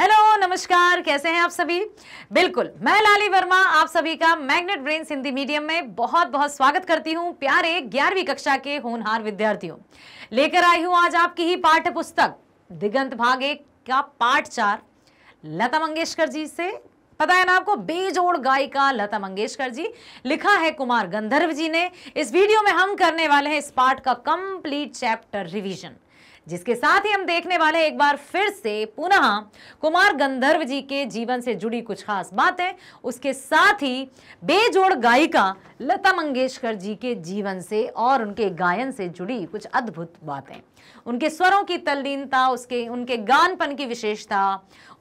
hello नमस्कार कैसे हैं आप सभी बिल्कुल मैं लाली वर्मा आप सभी का मैग्नेट ब्रेन हिंदी मीडियम में बहुत बहुत स्वागत करती हूं प्यारे ग्यारहवीं कक्षा के होनहार विद्यार्थियों लेकर आई हूं आज आपकी ही पाठ्य पुस्तक दिगंत भाग एक का पाठ चार लता मंगेशकर जी से पता है ना आपको बेजोड़ गायिका लता मंगेशकर जी लिखा है कुमार गंधर्व जी ने इस वीडियो में हम करने वाले हैं इस पाठ का कंप्लीट चैप्टर रिवीजन जिसके साथ ही हम देखने वाले एक बार फिर से पुनः कुमार गंधर्व जी के जीवन से जुड़ी कुछ खास बातें उसके साथ ही बेजोड़ गायिका लता मंगेशकर जी के जीवन से और उनके गायन से जुड़ी कुछ अद्भुत बातें उनके स्वरों की तल्लीनता उसके उनके गानपन की विशेषता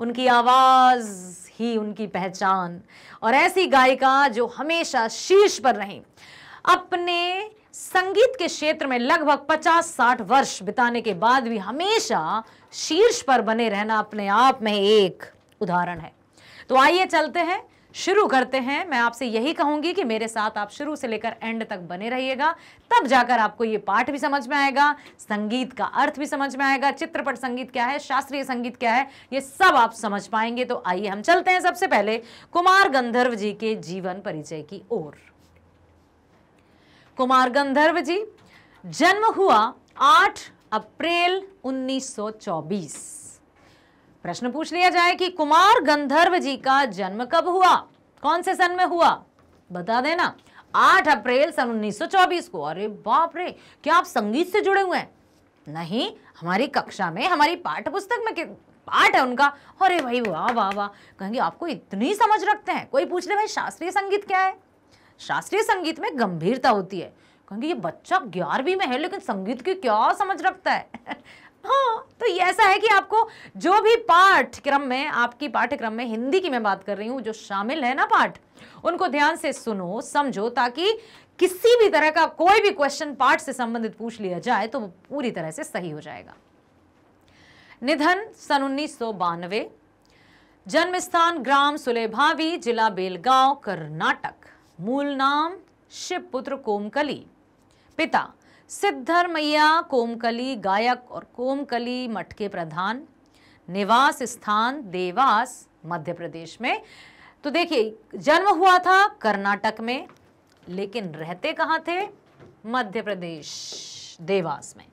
उनकी आवाज़ ही उनकी पहचान और ऐसी गायिका जो हमेशा शीर्ष पर रहें अपने संगीत के क्षेत्र में लगभग 50-60 वर्ष बिताने के बाद भी हमेशा शीर्ष पर बने रहना अपने आप में एक उदाहरण है तो आइए चलते हैं शुरू करते हैं मैं आपसे यही कहूंगी कि मेरे साथ आप शुरू से लेकर एंड तक बने रहिएगा तब जाकर आपको ये पाठ भी समझ में आएगा संगीत का अर्थ भी समझ में आएगा चित्रपट संगीत क्या है शास्त्रीय संगीत क्या है ये सब आप समझ पाएंगे तो आइए हम चलते हैं सबसे पहले कुमार गंधर्व जी के जीवन परिचय की ओर कुमार गंधर्व जी जन्म हुआ 8 अप्रैल 1924 प्रश्न पूछ लिया जाए कि कुमार गंधर्व जी का जन्म कब हुआ कौन से सन में हुआ बता देना 8 अप्रैल सन 1924 को अरे बाप रे क्या आप संगीत से जुड़े हुए हैं नहीं हमारी कक्षा में हमारी पाठ्यपुस्तक पुस्तक में पाठ है उनका अरे भाई वाह वाह वाह कहेंगे आपको इतनी समझ रखते हैं कोई पूछ ले भाई शास्त्रीय संगीत क्या है शास्त्रीय संगीत में गंभीरता होती है क्योंकि ये बच्चा ग्यारहवीं में है लेकिन संगीत की क्या समझ रखता है हाँ तो ये ऐसा है कि आपको जो भी पाठ्यक्रम में आपकी पाठ्यक्रम में हिंदी की मैं बात कर रही हूँ जो शामिल है ना पाठ उनको ध्यान से सुनो समझो ताकि किसी भी तरह का कोई भी क्वेश्चन पाठ से संबंधित पूछ लिया जाए तो वो पूरी तरह से सही हो जाएगा निधन सन उन्नीस जन्म स्थान ग्राम सुलेभावी जिला बेलगांव कर्नाटक मूल नाम शिवपुत्र कोमकली पिता सिद्धरमैया कोमकली गायक और कोमकली मठ के प्रधान निवास स्थान देवास मध्य प्रदेश में तो देखिए जन्म हुआ था कर्नाटक में लेकिन रहते कहाँ थे मध्य प्रदेश देवास में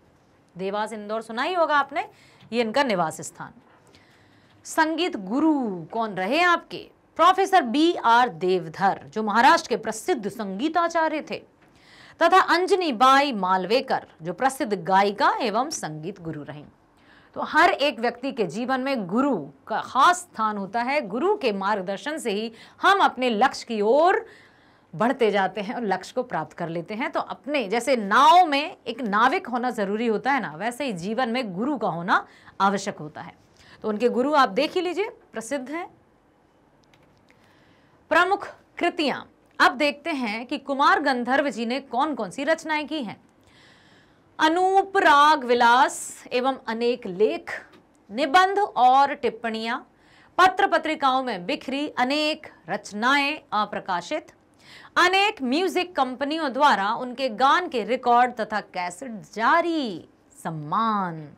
देवास इंदौर सुना ही होगा आपने ये इनका निवास स्थान संगीत गुरु कौन रहे आपके प्रोफेसर बी आर देवधर जो महाराष्ट्र के प्रसिद्ध संगीताचार्य थे तथा अंजनी बाई मालवेकर जो प्रसिद्ध गायिका एवं संगीत गुरु रहीं तो हर एक व्यक्ति के जीवन में गुरु का खास स्थान होता है गुरु के मार्गदर्शन से ही हम अपने लक्ष्य की ओर बढ़ते जाते हैं और लक्ष्य को प्राप्त कर लेते हैं तो अपने जैसे नाव में एक नाविक होना ज़रूरी होता है ना वैसे ही जीवन में गुरु का होना आवश्यक होता है तो उनके गुरु आप देख ही लीजिए प्रसिद्ध हैं प्रमुख कृतियां अब देखते हैं कि कुमार गंधर्व जी ने कौन कौन सी रचनाएं की हैं अनूप राग विलास एवं अनेक लेख निबंध और टिप्पणियां पत्र पत्रिकाओं में बिखरी अनेक रचनाएं अप्रकाशित अनेक म्यूजिक कंपनियों द्वारा उनके गान के रिकॉर्ड तथा कैसेट जारी सम्मान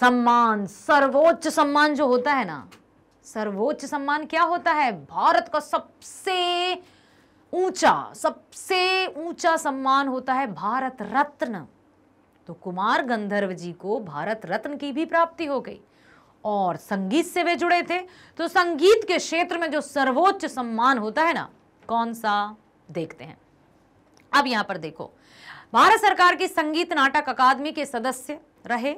सम्मान सर्वोच्च सम्मान जो होता है ना सर्वोच्च सम्मान क्या होता है भारत का सबसे ऊंचा सबसे ऊंचा सम्मान होता है भारत रत्न तो कुमार गंधर्व जी को भारत रत्न की भी प्राप्ति हो गई और संगीत से वे जुड़े थे तो संगीत के क्षेत्र में जो सर्वोच्च सम्मान होता है ना कौन सा देखते हैं अब यहां पर देखो भारत सरकार की संगीत नाटक अकादमी के सदस्य रहे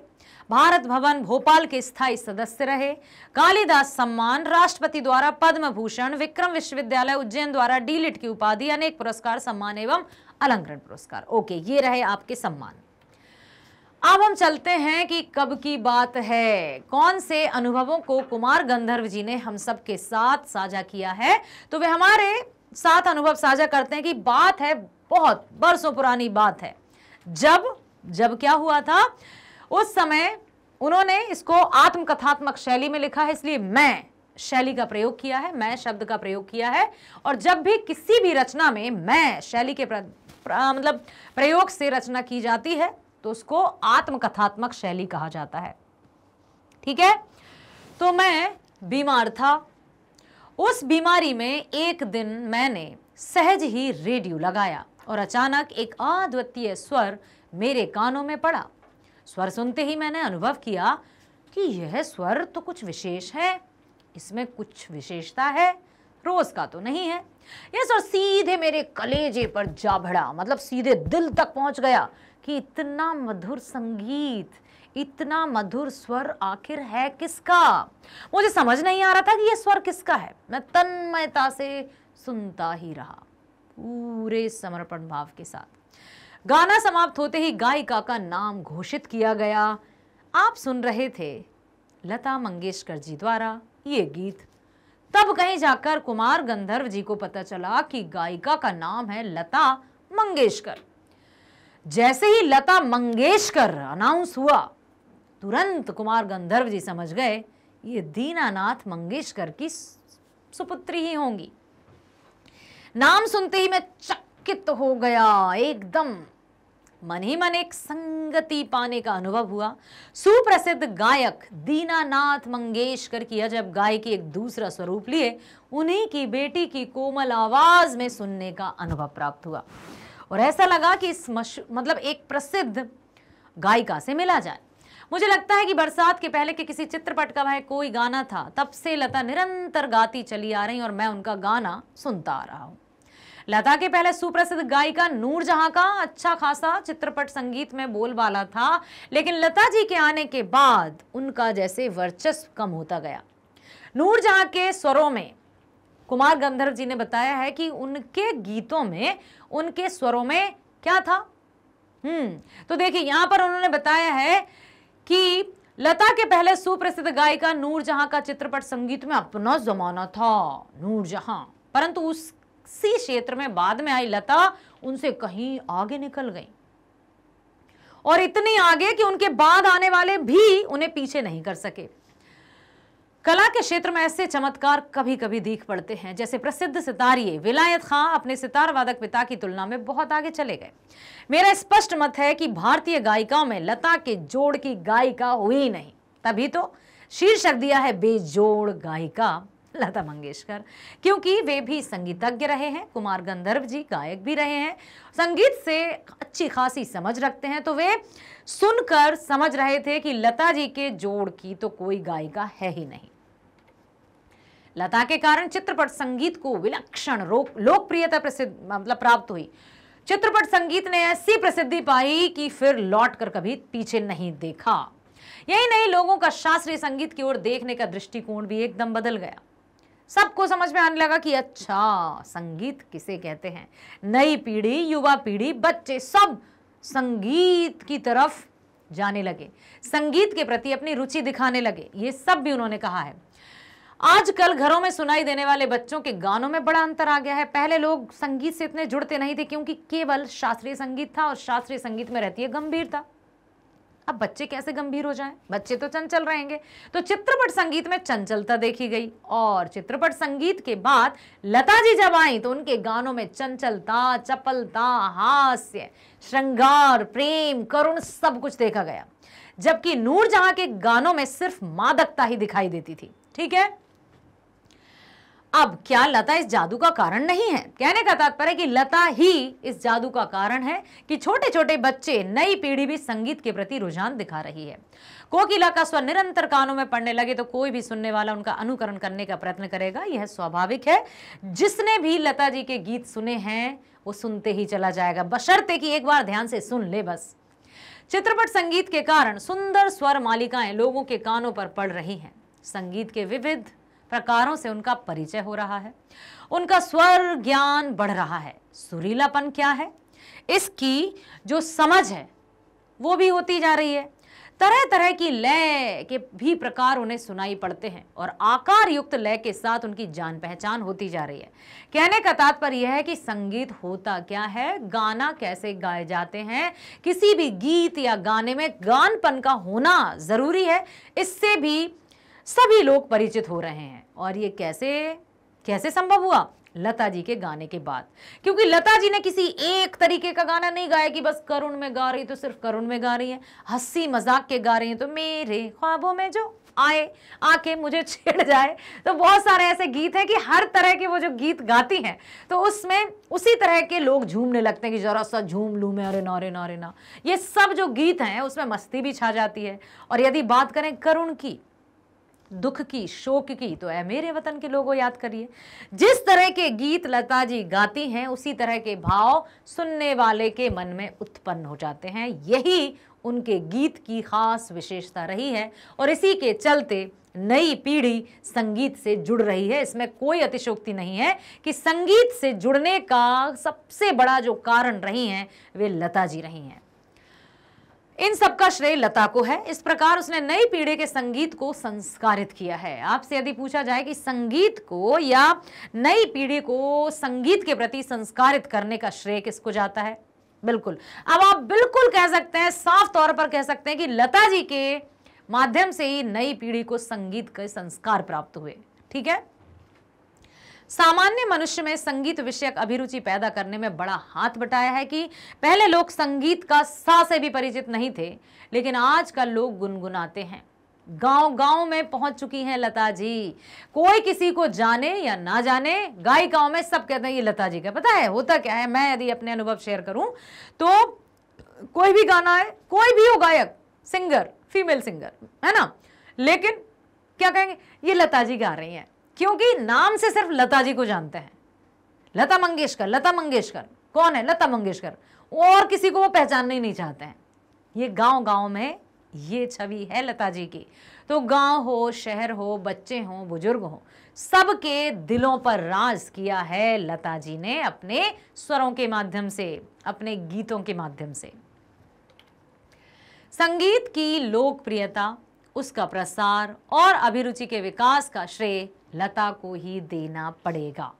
भारत भवन भोपाल के स्थायी सदस्य रहे कालिदास सम्मान राष्ट्रपति द्वारा पद्म भूषण विक्रम विश्वविद्यालय उज्जैन द्वारा डी की उपाधि अनेक पुरस्कार सम्मान एवं अलंकरण पुरस्कार ओके ये रहे आपके सम्मान अब हम चलते हैं कि कब की बात है कौन से अनुभवों को कुमार गंधर्व जी ने हम सब के साथ साझा किया है तो वे हमारे साथ अनुभव साझा करते हैं कि बात है बहुत बरसों पुरानी बात है जब जब क्या हुआ था उस समय उन्होंने इसको आत्मकथात्मक शैली में लिखा है इसलिए मैं शैली का प्रयोग किया है मैं शब्द का प्रयोग किया है और जब भी किसी भी रचना में मैं शैली के प्र, प्र, मतलब प्रयोग से रचना की जाती है तो उसको आत्मकथात्मक शैली कहा जाता है ठीक है तो मैं बीमार था उस बीमारी में एक दिन मैंने सहज ही रेडियो लगाया और अचानक एक अद्वितीय स्वर मेरे कानों में पड़ा स्वर सुनते ही मैंने अनुभव किया कि यह स्वर तो कुछ विशेष है इसमें कुछ विशेषता है रोज का तो नहीं है यह स्वर सीधे मेरे कलेजे पर जा भड़ा मतलब सीधे दिल तक पहुंच गया कि इतना मधुर संगीत इतना मधुर स्वर आखिर है किसका मुझे समझ नहीं आ रहा था कि यह स्वर किसका है मैं तन्मयता से सुनता ही रहा पूरे समर्पण भाव के साथ गाना समाप्त होते ही गायिका का नाम घोषित किया गया आप सुन रहे थे लता मंगेशकर जी द्वारा ये गीत तब कहीं जाकर कुमार गंधर्व जी को पता चला कि गायिका का नाम है लता मंगेशकर जैसे ही लता मंगेशकर अनाउंस हुआ तुरंत कुमार गंधर्व जी समझ गए ये दीनानाथ मंगेशकर की सुपुत्री ही होंगी नाम सुनते ही मैं चकित हो गया एकदम मन ही मन एक संगति पाने का अनुभव हुआ सुप्रसिद्ध गायक दीनानाथ मंगेशकर की अजब गाय की एक दूसरा स्वरूप लिए उन्हीं की बेटी की कोमल आवाज में सुनने का अनुभव प्राप्त हुआ और ऐसा लगा कि इस मतलब एक प्रसिद्ध गायिका से मिला जाए मुझे लगता है कि बरसात के पहले के किसी चित्रपट का वह कोई गाना था तब से लता निरंतर गाती चली आ रही और मैं उनका गाना सुनता आ रहा हूँ लता के पहले सुप्रसिद्ध गायिका नूरजहां का अच्छा खासा चित्रपट संगीत में बोलबाला था लेकिन लता जी के आने के बाद उनका जैसे वर्चस्व कम होता गया नूरजहां के स्वरों में कुमार गंधर्व जी ने बताया है कि उनके गीतों में उनके स्वरों में क्या था हम्म तो देखिए यहां पर उन्होंने बताया है कि लता के पहले सुप्रसिद्ध गायिका नूरजहां का चित्रपट संगीत में अपना जमाना था नूरजहां परंतु उस टैक्सी क्षेत्र में बाद में आई लता उनसे कहीं आगे निकल गई और इतनी आगे कि उनके बाद आने वाले भी उन्हें पीछे नहीं कर सके कला के क्षेत्र में ऐसे चमत्कार कभी कभी दीख पड़ते हैं जैसे प्रसिद्ध सितारिये विलायत खां अपने सितार वादक पिता की तुलना में बहुत आगे चले गए मेरा स्पष्ट मत है कि भारतीय गायिकाओं में लता के जोड़ की गायिका हुई नहीं तभी तो शीर्षक दिया है बेजोड़ गायिका लता मंगेशकर क्योंकि वे भी संगीतज्ञ रहे हैं कुमार गंधर्व जी गायक भी रहे हैं संगीत से अच्छी खासी समझ रखते हैं तो वे सुनकर समझ रहे थे कि लता जी के जोड़ की तो कोई गायिका है ही नहीं लता के कारण चित्रपट संगीत को विलक्षण लोकप्रियता प्रसिद्ध मतलब प्राप्त हुई चित्रपट संगीत ने ऐसी प्रसिद्धि पाई कि फिर लौट कर कभी पीछे नहीं देखा यही नहीं लोगों का शास्त्रीय संगीत की ओर देखने का दृष्टिकोण भी एकदम बदल गया सबको समझ में आने लगा कि अच्छा संगीत किसे कहते हैं नई पीढ़ी युवा पीढ़ी बच्चे सब संगीत की तरफ जाने लगे संगीत के प्रति अपनी रुचि दिखाने लगे ये सब भी उन्होंने कहा है आजकल घरों में सुनाई देने वाले बच्चों के गानों में बड़ा अंतर आ गया है पहले लोग संगीत से इतने जुड़ते नहीं थे क्योंकि केवल शास्त्रीय संगीत था और शास्त्रीय संगीत में रहती है गंभीरता अब बच्चे कैसे गंभीर हो जाएं बच्चे तो चंचल रहेंगे तो चित्रपट संगीत में चंचलता देखी गई और चित्रपट संगीत के बाद लता जी जब आई तो उनके गानों में चंचलता चपलता हास्य श्रृंगार प्रेम करुण सब कुछ देखा गया जबकि नूरजहां के गानों में सिर्फ मादकता ही दिखाई देती थी ठीक है अब क्या लता इस जादू का कारण नहीं है कहने का तात्पर्य कि लता ही इस जादू का कारण है कि छोटे छोटे बच्चे नई पीढ़ी भी संगीत के प्रति रुझान दिखा रही है कोकिला का स्वर निरंतर कानों में पड़ने लगे तो कोई भी सुनने वाला उनका अनुकरण करने का प्रयत्न करेगा यह स्वाभाविक है जिसने भी लता जी के गीत सुने हैं वो सुनते ही चला जाएगा बशर्ते कि एक बार ध्यान से सुन ले बस चित्रपट संगीत के कारण सुंदर स्वर मालिकाएं लोगों के कानों पर पड़ रही हैं संगीत के विविध प्रकारों से उनका परिचय हो रहा है उनका स्वर ज्ञान बढ़ रहा है सुरीलापन क्या है इसकी जो समझ है वो भी होती जा रही है तरह तरह की लय के भी प्रकार उन्हें सुनाई पड़ते हैं और आकार युक्त लय के साथ उनकी जान पहचान होती जा रही है कहने का तात्पर्य यह है कि संगीत होता क्या है गाना कैसे गाए जाते हैं किसी भी गीत या गाने में गानपन का होना जरूरी है इससे भी सभी लोग परिचित हो रहे हैं और ये कैसे कैसे संभव हुआ लता जी के गाने के बाद क्योंकि लता जी ने किसी एक तरीके का गाना नहीं गाया कि बस करुण में गा रही तो सिर्फ करुण में गा रही है हंसी मजाक के गा रही हैं तो मेरे ख्वाबों में जो आए आके मुझे छेड़ जाए तो बहुत सारे ऐसे गीत हैं कि हर तरह के वो जो गीत गाती हैं तो उसमें उसी तरह के लोग झूमने लगते हैं कि जरा सा झूम लू मैं अरे ना अरे ना अरे ना ये सब जो गीत हैं उसमें मस्ती भी छा जाती है और यदि बात करें करुण की दुख की शोक की तो ऐ मेरे वतन के लोगों याद करिए जिस तरह के गीत लता जी गाती हैं उसी तरह के भाव सुनने वाले के मन में उत्पन्न हो जाते हैं यही उनके गीत की खास विशेषता रही है और इसी के चलते नई पीढ़ी संगीत से जुड़ रही है इसमें कोई अतिशोक्ति नहीं है कि संगीत से जुड़ने का सबसे बड़ा जो कारण रही हैं वे लता जी रही हैं इन सबका श्रेय लता को है इस प्रकार उसने नई पीढ़ी के संगीत को संस्कारित किया है आपसे यदि पूछा जाए कि संगीत को या नई पीढ़ी को संगीत के प्रति संस्कारित करने का श्रेय किसको जाता है बिल्कुल अब आप बिल्कुल कह सकते हैं साफ तौर पर कह सकते हैं कि लता जी के माध्यम से ही नई पीढ़ी को संगीत के संस्कार प्राप्त हुए ठीक है सामान्य मनुष्य में संगीत विषयक अभिरुचि पैदा करने में बड़ा हाथ बटाया है कि पहले लोग संगीत का सा से भी परिचित नहीं थे लेकिन आज का लोग गुनगुनाते हैं गांव गांव में पहुंच चुकी हैं लता जी कोई किसी को जाने या ना जाने गायिकाओं में सब कहते हैं ये लता जी का पता है होता क्या है मैं यदि अपने अनुभव शेयर करूं तो कोई भी गाना है कोई भी हो गायक सिंगर फीमेल सिंगर है ना लेकिन क्या कहेंगे ये लता जी गा रही हैं क्योंकि नाम से सिर्फ लता जी को जानते हैं लता मंगेशकर लता मंगेशकर कौन है लता मंगेशकर और किसी को वो पहचानना ही नहीं चाहते हैं ये गांव गांव में ये छवि है लता जी की तो गांव हो शहर हो बच्चे हो बुजुर्ग हो सबके दिलों पर राज किया है लता जी ने अपने स्वरों के माध्यम से अपने गीतों के माध्यम से संगीत की लोकप्रियता उसका प्रसार और अभिरुचि के विकास का श्रेय लता को ही देना पड़ेगा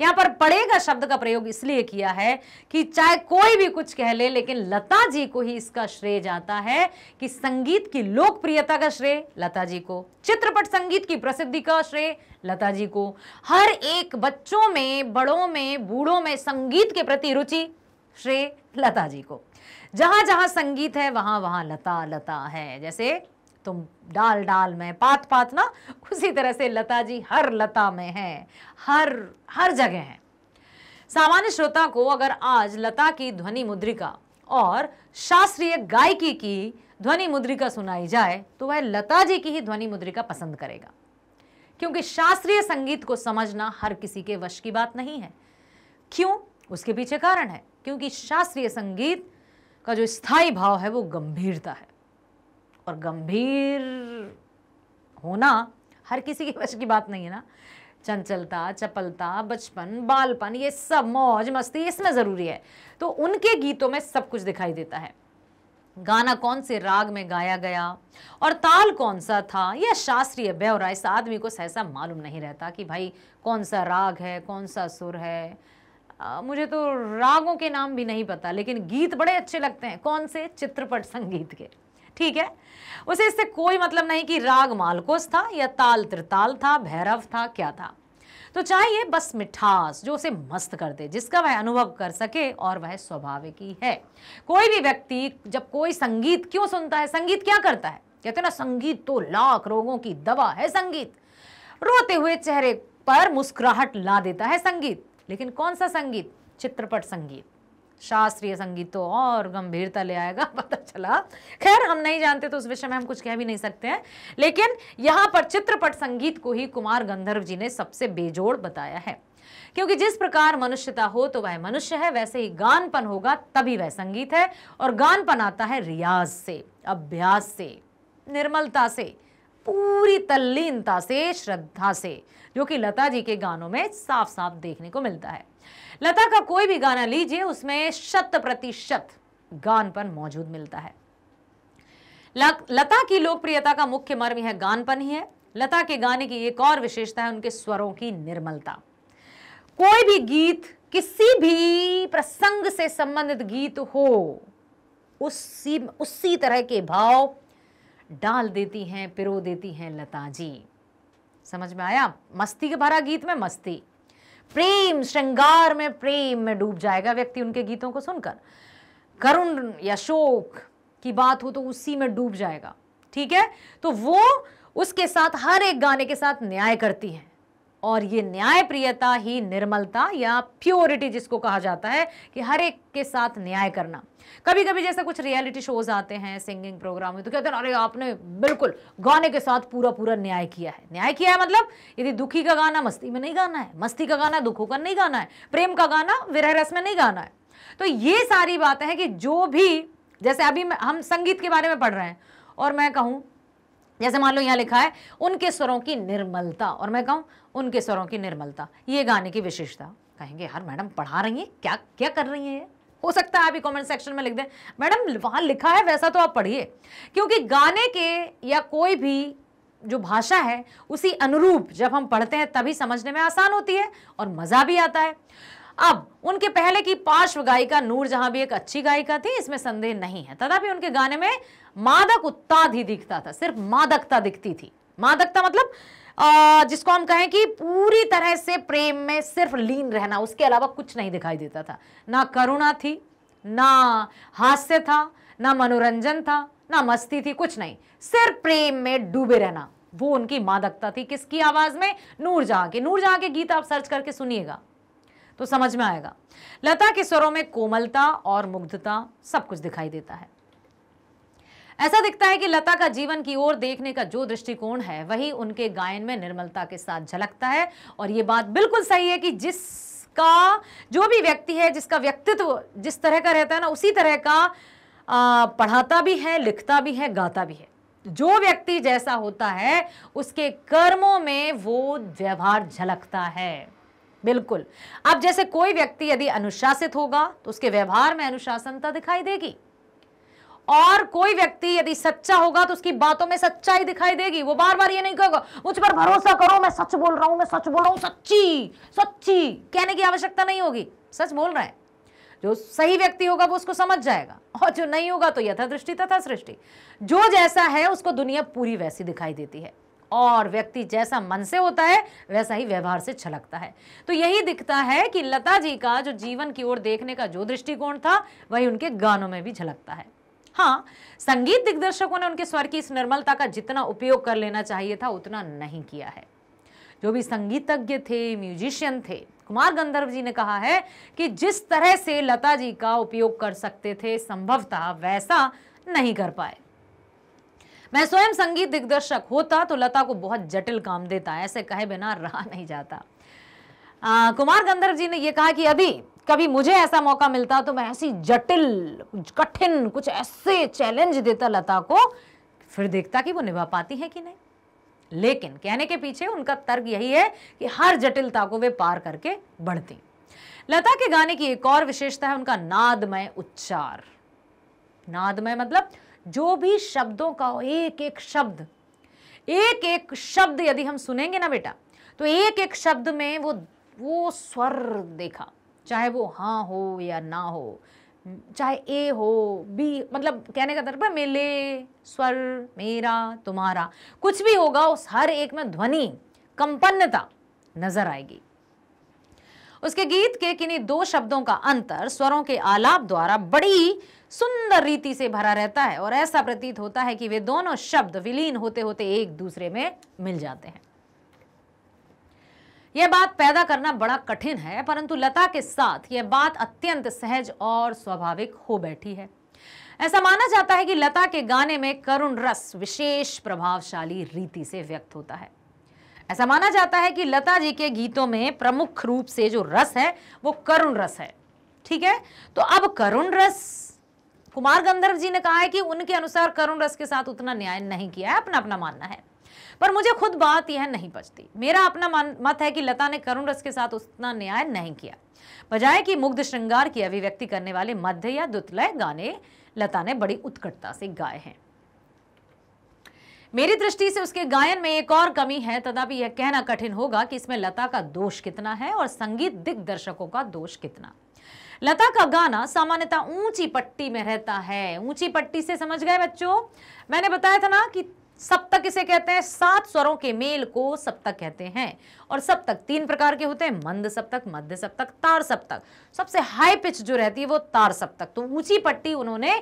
यहां पर पड़ेगा शब्द का प्रयोग इसलिए किया है कि चाहे कोई भी कुछ कह ले लेकिन लता जी को ही इसका श्रेय जाता है कि संगीत की लोकप्रियता का श्रेय लता जी को चित्रपट संगीत की प्रसिद्धि का श्रेय लता जी को हर एक बच्चों में बड़ों में बूढ़ों में संगीत के प्रति रुचि श्रेय लता जी को जहां जहां संगीत है वहां वहां लता लता है जैसे तुम डाल डाल में पात पात ना उसी तरह से लता जी हर लता में है हर हर जगह है सामान्य श्रोता को अगर आज लता की ध्वनि मुद्रिका और शास्त्रीय गायकी की ध्वनि मुद्रिका सुनाई जाए तो वह लता जी की ही ध्वनि मुद्रिका पसंद करेगा क्योंकि शास्त्रीय संगीत को समझना हर किसी के वश की बात नहीं है क्यों उसके पीछे कारण है क्योंकि शास्त्रीय संगीत का जो स्थायी भाव है वो गंभीरता है और गंभीर होना हर किसी के बच की बात नहीं है ना चंचलता चपलता बचपन बालपन ये सब मौज मस्ती इसमें ज़रूरी है तो उनके गीतों में सब कुछ दिखाई देता है गाना कौन से राग में गाया गया और ताल कौन सा था यह शास्त्रीय ब्यौरा इस आदमी को सहसा मालूम नहीं रहता कि भाई कौन सा राग है कौन सा सुर है आ, मुझे तो रागों के नाम भी नहीं पता लेकिन गीत बड़े अच्छे लगते हैं कौन से चित्रपट संगीत के ठीक है उसे इससे कोई मतलब नहीं कि राग मालकोस था या ताल त्रिताल था भैरव था क्या था तो चाहिए बस मिठास जो उसे मस्त कर दे जिसका वह अनुभव कर सके और वह स्वाभाविक ही है कोई भी व्यक्ति जब कोई संगीत क्यों सुनता है संगीत क्या करता है कहते हैं ना संगीत तो लाख रोगों की दवा है संगीत रोते हुए चेहरे पर मुस्कुराहट ला देता है संगीत लेकिन कौन सा संगीत चित्रपट संगीत शास्त्रीय संगीत तो और गंभीरता ले आएगा पता चला खैर हम नहीं जानते तो उस विषय में हम कुछ कह भी नहीं सकते हैं लेकिन यहाँ पर चित्रपट संगीत को ही कुमार गंधर्व जी ने सबसे बेजोड़ बताया है क्योंकि जिस प्रकार मनुष्यता हो तो वह मनुष्य है वैसे ही गानपन होगा तभी वह संगीत है और गानपन आता है रियाज से अभ्यास से निर्मलता से पूरी तल्लीनता से श्रद्धा से जो कि लता जी के गानों में साफ साफ देखने को मिलता है लता का कोई भी गाना लीजिए उसमें शत प्रतिशत गानपन मौजूद मिलता है लता की लोकप्रियता का मुख्य मर्म यह गानपन ही है लता के गाने की एक और विशेषता है उनके स्वरों की निर्मलता कोई भी गीत किसी भी प्रसंग से संबंधित गीत हो उसी उसी तरह के भाव डाल देती हैं पिरो देती हैं लता जी समझ में आया मस्ती के भरा गीत में मस्ती प्रेम श्रृंगार में प्रेम में डूब जाएगा व्यक्ति उनके गीतों को सुनकर करुण या शोक की बात हो तो उसी में डूब जाएगा ठीक है तो वो उसके साथ हर एक गाने के साथ न्याय करती हैं और ये न्याय प्रियता ही निर्मलता या प्योरिटी जिसको कहा जाता है कि हर एक के साथ न्याय करना कभी कभी जैसे कुछ रियलिटी शोज आते हैं सिंगिंग प्रोग्राम में तो कहते हैं अरे आपने बिल्कुल गाने के साथ पूरा पूरा न्याय किया है न्याय किया है मतलब यदि दुखी का गाना मस्ती में नहीं गाना है मस्ती का गाना दुखों का नहीं गाना है प्रेम का गाना विरह रस में नहीं गाना है तो ये सारी बातें हैं कि जो भी जैसे अभी हम संगीत के बारे में पढ़ रहे हैं और मैं कहूँ जैसे मान लो यहाँ लिखा है उनके स्वरों की निर्मलता और मैं कहूँ उनके स्वरों की निर्मलता ये गाने की विशेषता कहेंगे हर मैडम पढ़ा रही हैं क्या क्या कर रही हैं हो सकता है आप ही कमेंट सेक्शन में लिख दें मैडम वहां लिखा है वैसा तो आप पढ़िए क्योंकि गाने के या कोई भी जो भाषा है उसी अनुरूप जब हम पढ़ते हैं तभी समझने में आसान होती है और मज़ा भी आता है अब उनके पहले की पार्श्व गायिका नूर जहां भी एक अच्छी गायिका थी इसमें संदेह नहीं है तथापि उनके गाने में मादक उत्ताद ही दिखता था सिर्फ मादकता दिखती थी मादकता मतलब जिसको हम कहें कि पूरी तरह से प्रेम में सिर्फ लीन रहना उसके अलावा कुछ नहीं दिखाई देता था ना करुणा थी ना हास्य था ना मनोरंजन था ना मस्ती थी कुछ नहीं सिर्फ प्रेम में डूबे रहना वो उनकी मादकता थी किसकी आवाज़ में नूर जहां के नूरजहाँ के गीत आप सर्च करके सुनिएगा तो समझ में आएगा लता के स्वरों में कोमलता और मुग्धता सब कुछ दिखाई देता है ऐसा दिखता है कि लता का जीवन की ओर देखने का जो दृष्टिकोण है वही उनके गायन में निर्मलता के साथ झलकता है और ये बात बिल्कुल सही है कि जिस का जो भी व्यक्ति है जिसका व्यक्तित्व जिस तरह का रहता है ना उसी तरह का आ, पढ़ाता भी है लिखता भी है गाता भी है जो व्यक्ति जैसा होता है उसके कर्मों में वो व्यवहार झलकता है बिल्कुल अब जैसे कोई व्यक्ति यदि अनुशासित होगा तो उसके व्यवहार में अनुशासनता दिखाई देगी और कोई व्यक्ति यदि सच्चा होगा तो उसकी बातों में सच्चाई दिखाई देगी वो बार बार ये नहीं कहेगा मुझ पर भरोसा करो मैं सच बोल रहा हूं मैं सच बोल रहा हूं सच्ची सच्ची कहने की आवश्यकता नहीं होगी सच बोल रहा है जो सही व्यक्ति होगा वो उसको समझ जाएगा और जो नहीं होगा तो यथा दृष्टि तथा सृष्टि जो जैसा है उसको दुनिया पूरी वैसी दिखाई देती है और व्यक्ति जैसा मन से होता है वैसा ही व्यवहार से छलकता है तो यही दिखता है कि लता जी का जो जीवन की ओर देखने का जो दृष्टिकोण था वही उनके गानों में भी झलकता है हाँ संगीत दिग्दर्शकों ने उनके स्वर की इस निर्मलता का जितना उपयोग कर लेना चाहिए था उतना नहीं किया है जो भी संगीतज्ञ थे म्यूजिशियन थे कुमार गंधर्व जी ने कहा है कि जिस तरह से लता जी का उपयोग कर सकते थे संभवतः वैसा नहीं कर पाए मैं स्वयं संगीत दिग्दर्शक होता तो लता को बहुत जटिल काम देता ऐसे कहे बिना रहा नहीं जाता आ, कुमार गंधर्व जी ने यह कहा कि अभी कभी मुझे ऐसा मौका मिलता तो मैं ऐसी जटिल कठिन कुछ ऐसे चैलेंज देता लता को फिर देखता कि वो निभा पाती है कि नहीं लेकिन कहने के पीछे उनका तर्क यही है कि हर जटिलता को वे पार करके बढ़ती लता के गाने की एक और विशेषता है उनका नादमय उच्चार नादमय मतलब जो भी शब्दों का एक एक शब्द एक एक शब्द यदि हम सुनेंगे ना बेटा तो एक एक शब्द में वो वो स्वर देखा चाहे वो हाँ हो या ना हो चाहे ए हो बी मतलब कहने का तरफ मतलब मेले स्वर मेरा तुम्हारा कुछ भी होगा उस हर एक में ध्वनि कंपन्नता नजर आएगी उसके गीत के किन्हीं दो शब्दों का अंतर स्वरों के आलाप द्वारा बड़ी सुंदर रीति से भरा रहता है और ऐसा प्रतीत होता है कि वे दोनों शब्द विलीन होते होते एक दूसरे में मिल जाते हैं यह बात पैदा करना बड़ा कठिन है परंतु लता के साथ यह बात अत्यंत सहज और स्वाभाविक हो बैठी है ऐसा माना जाता है कि लता के गाने में करुण रस विशेष प्रभावशाली रीति से व्यक्त होता है ऐसा माना जाता है कि लता जी के गीतों में प्रमुख रूप से जो रस है वो करुण रस है ठीक है तो अब करुण रस कुमार गंधर्व जी ने कहा है कि उनके अनुसार करुण रस के साथ उतना न्याय नहीं किया है अपना अपना मानना है पर मुझे खुद बात यह नहीं बचती मेरा अपना मत है कि लता ने करुण रस के साथ उतना न्याय नहीं किया बजाय कि मुग्ध श्रृंगार की अभिव्यक्ति करने वाले मध्य या दुतलय गाने लता ने बड़ी उत्कटता से गाए हैं मेरी दृष्टि से उसके गायन में एक और कमी है तथापि यह कहना कठिन होगा कि इसमें लता का दोष कितना है और संगीत दिग्दर्शकों का दोष कितना लता का गाना सामान्यतः ऊंची पट्टी में रहता है ऊंची पट्टी से समझ गए बच्चों मैंने बताया था ना कि सप्तक किसे कहते हैं सात स्वरों के मेल को सप्तक कहते हैं और सप्तक तीन प्रकार के होते हैं मंद सप्तक मध्य सप्तक तार सप्तक सबसे हाई पिच जो रहती है वो तार सप्तक तो ऊंची पट्टी उन्होंने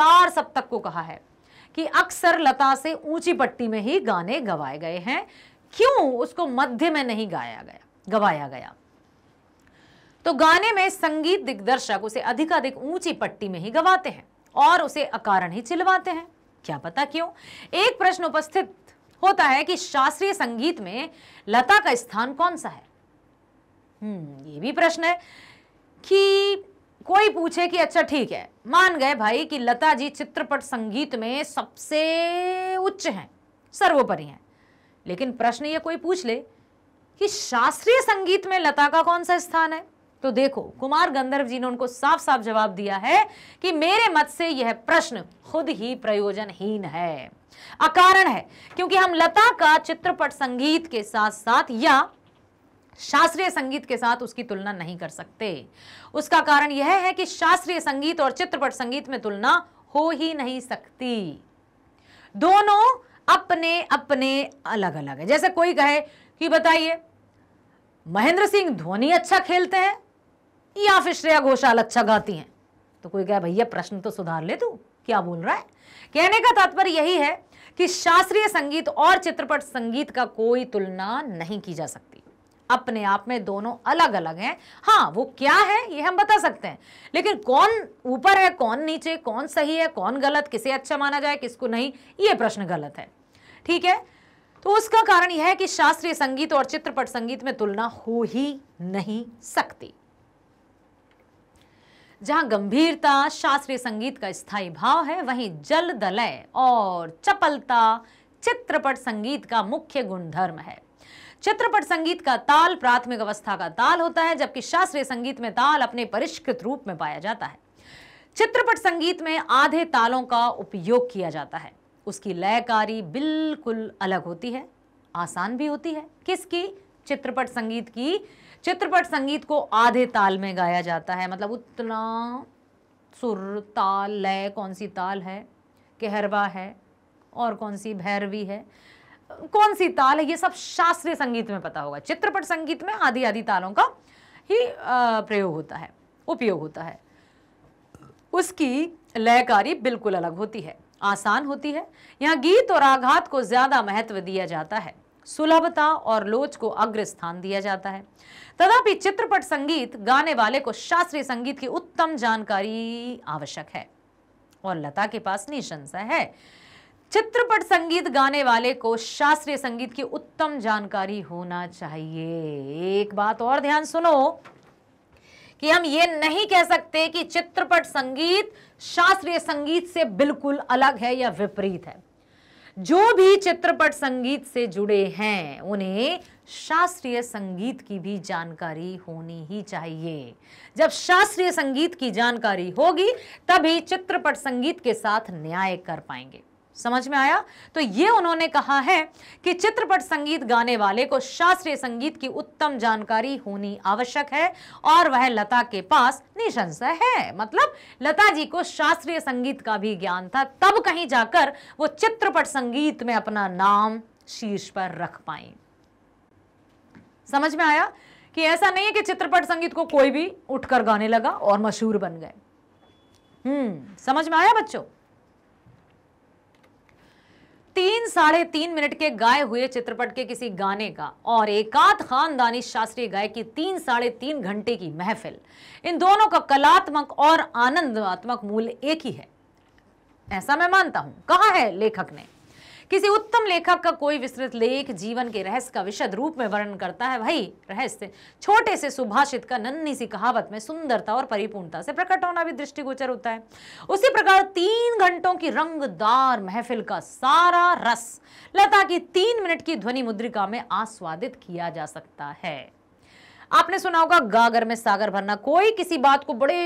तार सप्तक को कहा है कि अक्सर लता से ऊंची पट्टी में ही गाने गवाए गए हैं क्यों उसको मध्य में नहीं गाया गया गवाया गया तो गाने में संगीत दिग्दर्शक उसे अधिकाधिक ऊंची पट्टी में ही गवाते हैं और उसे अकारण ही चिलवाते हैं क्या पता क्यों एक प्रश्न उपस्थित होता है कि शास्त्रीय संगीत में लता का स्थान कौन सा है हम्म ये भी प्रश्न है कि कोई पूछे कि अच्छा ठीक है मान गए भाई कि लता जी चित्रपट संगीत में सबसे उच्च हैं सर्वोपरि हैं लेकिन प्रश्न ये कोई पूछ ले कि शास्त्रीय संगीत में लता का कौन सा स्थान है तो देखो कुमार गंधर्व जी ने उनको साफ साफ जवाब दिया है कि मेरे मत से यह प्रश्न खुद ही प्रयोजनहीन है अकारण है क्योंकि हम लता का चित्रपट संगीत के साथ साथ या शास्त्रीय संगीत के साथ उसकी तुलना नहीं कर सकते उसका कारण यह है कि शास्त्रीय संगीत और चित्रपट संगीत में तुलना हो ही नहीं सकती दोनों अपने अपने अलग अलग है जैसे कोई कहे कि बताइए महेंद्र सिंह धोनी अच्छा खेलते हैं या फिर श्रेया घोषाल अच्छा गाती हैं तो कोई कहे भैया प्रश्न तो सुधार ले तू क्या बोल रहा है कहने का तात्पर्य यही है कि शास्त्रीय संगीत और चित्रपट संगीत का कोई तुलना नहीं की जा सकती अपने आप में दोनों अलग अलग हैं हाँ वो क्या है ये हम बता सकते हैं लेकिन कौन ऊपर है कौन नीचे कौन सही है कौन गलत किसे अच्छा माना जाए किसको नहीं ये प्रश्न गलत है ठीक है तो उसका कारण यह है कि शास्त्रीय संगीत और चित्रपट संगीत में तुलना हो ही नहीं सकती जहां गंभीरता शास्त्रीय संगीत का स्थायी भाव है वहीं जल दलय और चपलता चित्रपट संगीत का मुख्य गुणधर्म है चित्रपट संगीत का ताल प्राथमिक अवस्था का ताल होता है जबकि शास्त्रीय संगीत में ताल अपने परिष्कृत रूप में पाया जाता है चित्रपट संगीत में आधे तालों का उपयोग किया जाता है उसकी लयकारी बिल्कुल अलग होती है आसान भी होती है किसकी चित्रपट संगीत की चित्रपट संगीत को आधे ताल में गाया जाता है मतलब उतना सुर ताल लय कौन सी ताल है कहरवा है और कौन सी भैरवी है कौन सी ताल है ये सब शास्त्रीय संगीत में पता होगा चित्रपट संगीत में आधी आधी तालों का ही प्रयोग होता है उपयोग होता है उसकी लयकारी बिल्कुल अलग होती है आसान होती है यहाँ गीत और आघात को ज़्यादा महत्व दिया जाता है सुलभता और लोच को अग्र स्थान दिया जाता है तथापि चित्रपट संगीत गाने वाले को शास्त्रीय संगीत की उत्तम जानकारी आवश्यक है और लता के पास निशंसा है चित्रपट संगीत गाने वाले को शास्त्रीय संगीत की उत्तम जानकारी होना चाहिए एक बात और ध्यान सुनो कि हम ये नहीं कह सकते कि चित्रपट संगीत शास्त्रीय संगीत से बिल्कुल अलग है या विपरीत है जो भी चित्रपट संगीत से जुड़े हैं उन्हें शास्त्रीय संगीत की भी जानकारी होनी ही चाहिए जब शास्त्रीय संगीत की जानकारी होगी तभी चित्रपट संगीत के साथ न्याय कर पाएंगे समझ में आया तो ये उन्होंने कहा है कि चित्रपट संगीत गाने वाले को शास्त्रीय संगीत की उत्तम जानकारी होनी आवश्यक है और वह लता के पास निशंसा है मतलब लता जी को शास्त्रीय संगीत का भी ज्ञान था तब कहीं जाकर वो चित्रपट संगीत में अपना नाम शीर्ष पर रख पाई समझ में आया कि ऐसा नहीं है कि चित्रपट संगीत को कोई भी उठकर गाने लगा और मशहूर बन गए हम्म समझ में आया बच्चों तीन साढ़े तीन मिनट के गाए हुए चित्रपट के किसी गाने का और एकात खानदानी शास्त्रीय गाय की तीन साढ़े तीन घंटे की महफिल इन दोनों का कलात्मक और आनंदात्मक मूल्य एक ही है ऐसा मैं मानता हूं कहा है लेखक ने किसी उत्तम लेखक का कोई विस्तृत लेख जीवन के रहस्य का विशद रूप में वर्णन करता है भाई रहस्य छोटे से सुभाषित का नन्नी सी कहावत में सुंदरता और परिपूर्णता से प्रकट होना भी दृष्टिगोचर होता है उसी प्रकार तीन घंटों की रंगदार महफिल का सारा रस लता की तीन मिनट की ध्वनि मुद्रिका में आस्वादित किया जा सकता है आपने सुना होगा गागर में सागर भरना कोई किसी बात को बड़े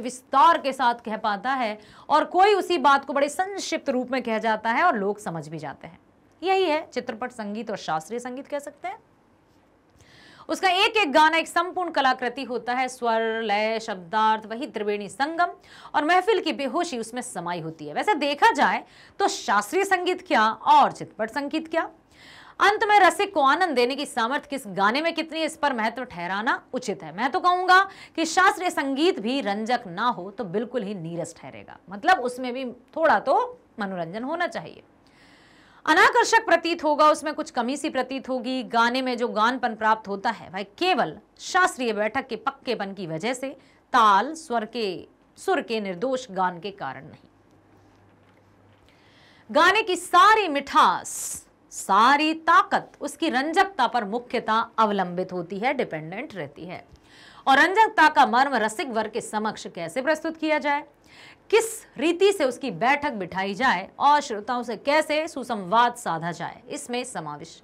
विस्तार के साथ कह पाता है और कोई उसी बात को बड़े संक्षिप्त रूप में कह जाता है और लोग समझ भी जाते हैं यही है चित्रपट संगीत और शास्त्रीय संगीत कह सकते हैं उसका एक एक गाना एक संपूर्ण कलाकृति होता है स्वर लय शब्दार्थ वही त्रिवेणी संगम और महफिल की बेहोशी उसमें समाई होती है वैसे देखा जाए तो शास्त्रीय संगीत क्या और चित्रपट संगीत क्या अंत में रसिक को आनंद देने की सामर्थ्य किस गाने में कितनी इस पर महत्व ठहराना उचित है मैं तो कहूंगा कि शास्त्रीय संगीत भी रंजक ना हो तो बिल्कुल ही नीरस ठहरेगा मतलब उसमें भी थोड़ा तो मनोरंजन होना चाहिए अनाकर्षक प्रतीत होगा उसमें कुछ कमी सी प्रतीत होगी गाने में जो गानपन प्राप्त होता है वह केवल शास्त्रीय बैठक के पक्केपन की वजह से ताल स्वर के सुर के निर्दोष गान के कारण नहीं गाने की सारी मिठास सारी ताकत उसकी रंजकता पर मुख्यता अवलंबित होती है डिपेंडेंट रहती है और रंजकता का मर्म रसिक वर्ग के समक्ष कैसे प्रस्तुत किया जाए किस रीति से उसकी बैठक बिठाई जाए और श्रोताओं से कैसे सुसंवाद साधा जाए इसमें समावेश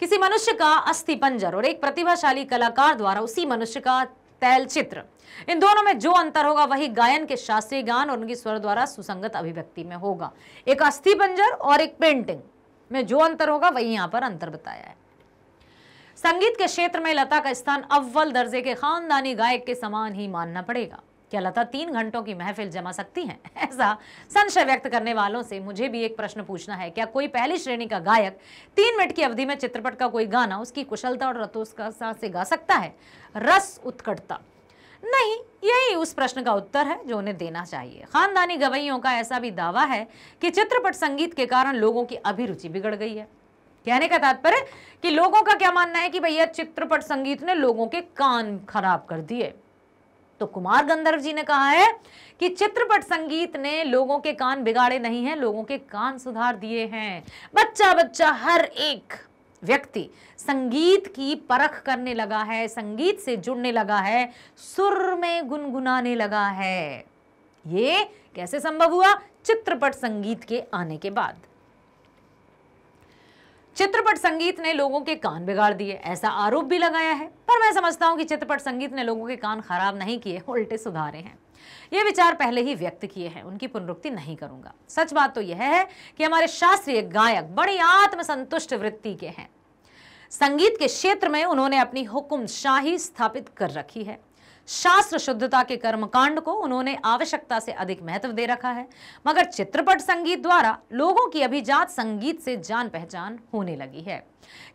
किसी मनुष्य का अस्थि पंजर और एक प्रतिभाशाली कलाकार द्वारा उसी मनुष्य का तैल चित्र इन दोनों में जो अंतर होगा वही गायन के शास्त्रीय गान और उनकी स्वर द्वारा सुसंगत अभिव्यक्ति में होगा एक अस्थि पंजर और एक पेंटिंग में जो अंतर होगा वही यहां पर अंतर बताया है संगीत के क्षेत्र में लता का स्थान अव्वल दर्जे के खानदानी गायक के समान ही मानना पड़ेगा क्या लता तीन घंटों की महफिल जमा सकती हैं ऐसा संशय व्यक्त करने वालों से मुझे भी एक प्रश्न पूछना है क्या कोई पहली श्रेणी का गायक तीन मिनट की अवधि में चित्रपट का कोई गाना उसकी कुशलता और रतोस्कता से गा सकता है रस उत्कटता नहीं यही उस प्रश्न का उत्तर है जो उन्हें देना चाहिए खानदानी गवैयों का ऐसा भी दावा है कि चित्रपट संगीत के कारण लोगों की अभिरुचि बिगड़ गई है कहने का तात्पर्य कि लोगों का क्या मानना है कि भैया चित्रपट संगीत ने लोगों के कान खराब कर दिए तो कुमार गंधर्व जी ने कहा है कि चित्रपट संगीत ने लोगों के कान बिगाड़े नहीं हैं लोगों के कान सुधार दिए हैं बच्चा बच्चा हर एक व्यक्ति संगीत की परख करने लगा है संगीत से जुड़ने लगा है सुर में गुनगुनाने लगा है ये कैसे संभव हुआ चित्रपट संगीत के आने के बाद चित्रपट संगीत ने लोगों के कान बिगाड़ दिए ऐसा आरोप भी लगाया है पर मैं समझता हूं कि चित्रपट संगीत ने लोगों के कान खराब नहीं किए उल्टे सुधारे हैं ये विचार पहले ही व्यक्त किए हैं उनकी पुनरुक्ति नहीं करूंगा सच बात तो यह है कि हमारे शास्त्रीय गायक बड़ी आत्मसंतुष्ट वृत्ति के हैं संगीत के क्षेत्र में उन्होंने अपनी हुक्मशाही स्थापित कर रखी है शास्त्र शुद्धता के कर्मकांड को उन्होंने आवश्यकता से अधिक महत्व दे रखा है मगर चित्रपट संगीत द्वारा लोगों की अभिजात संगीत से जान पहचान होने लगी है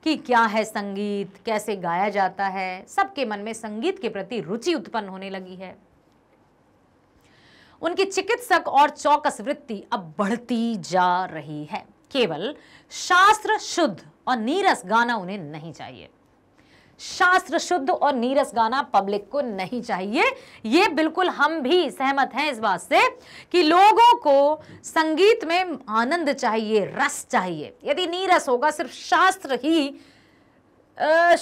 कि क्या है संगीत कैसे गाया जाता है सबके मन में संगीत के प्रति रुचि उत्पन्न होने लगी है उनकी चिकित्सक और चौकस वृत्ति अब बढ़ती जा रही है केवल शास्त्र शुद्ध और नीरस गाना उन्हें नहीं चाहिए शास्त्र शुद्ध और नीरस गाना पब्लिक को नहीं चाहिए ये बिल्कुल हम भी सहमत हैं इस बात से कि लोगों को संगीत में आनंद चाहिए रस चाहिए यदि नीरस होगा सिर्फ शास्त्र ही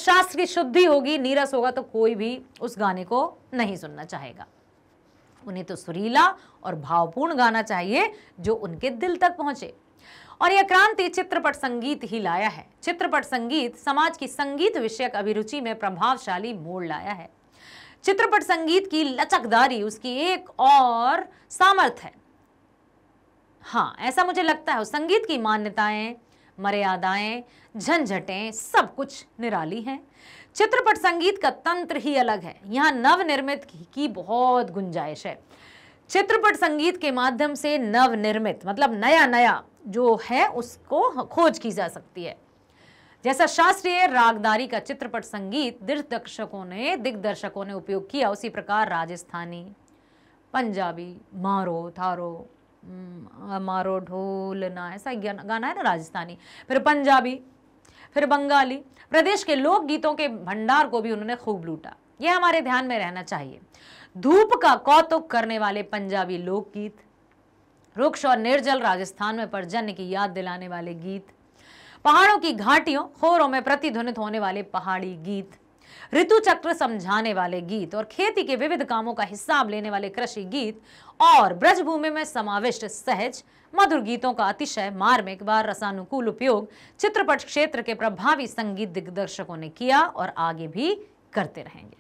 शास्त्र की शुद्धि होगी नीरस होगा तो कोई भी उस गाने को नहीं सुनना चाहेगा उन्हें तो सुरीला और भावपूर्ण गाना चाहिए जो उनके दिल तक पहुंचे और यह क्रांति चित्रपट संगीत ही लाया है चित्रपट संगीत समाज की संगीत विषयक अभिरुचि में प्रभावशाली मोड़ लाया है चित्रपट संगीत की लचकदारी उसकी एक और सामर्थ है हाँ ऐसा मुझे लगता है संगीत की मान्यताएं मर्यादाएं झंझटें सब कुछ निराली हैं चित्रपट संगीत का तंत्र ही अलग है यहाँ नव निर्मित की बहुत गुंजाइश है चित्रपट संगीत के माध्यम से नव निर्मित मतलब नया नया जो है उसको खोज की जा सकती है जैसा शास्त्रीय रागदारी का चित्रपट संगीत दिग्दर्शकों ने दिग्दर्शकों ने उपयोग किया उसी प्रकार राजस्थानी पंजाबी मारो थारो हम्म, ढोल ना ऐसा गाना है ना राजस्थानी फिर पंजाबी फिर बंगाली प्रदेश के लोक गीतों के भंडार को भी उन्होंने खूब लूटा यह हमारे ध्यान में रहना चाहिए धूप का कौतुक करने वाले पंजाबी लोकगीत रुक्ष और निर्जल राजस्थान में पर्जन्य की याद दिलाने वाले गीत पहाड़ों की घाटियों खोरों में प्रतिध्वनित होने वाले पहाड़ी गीत ऋतु चक्र समझाने वाले गीत और खेती के विविध कामों का हिसाब लेने वाले कृषि गीत और ब्रजभूमि में समाविष्ट सहज मधुर गीतों का अतिशय मार्मिक व रसानुकूल उपयोग चित्रपट क्षेत्र के प्रभावी संगीत दिग्दर्शकों ने किया और आगे भी करते रहेंगे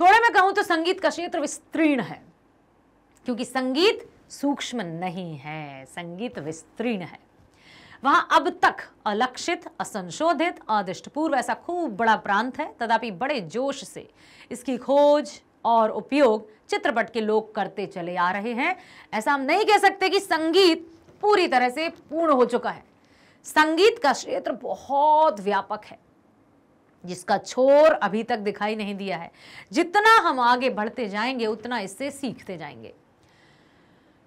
थोड़े में कहूं तो संगीत का क्षेत्र विस्तीर्ण है क्योंकि संगीत सूक्ष्म नहीं है संगीत विस्तीर्ण है वहां अब तक अलक्षित असंशोधित अदृष्टपूर्व पूर्व ऐसा खूब बड़ा प्रांत है तथापि बड़े जोश से इसकी खोज और उपयोग चित्रपट के लोग करते चले आ रहे हैं ऐसा हम नहीं कह सकते कि संगीत पूरी तरह से पूर्ण हो चुका है संगीत का क्षेत्र बहुत व्यापक है जिसका छोर अभी तक दिखाई नहीं दिया है जितना हम आगे बढ़ते जाएंगे उतना इससे सीखते जाएंगे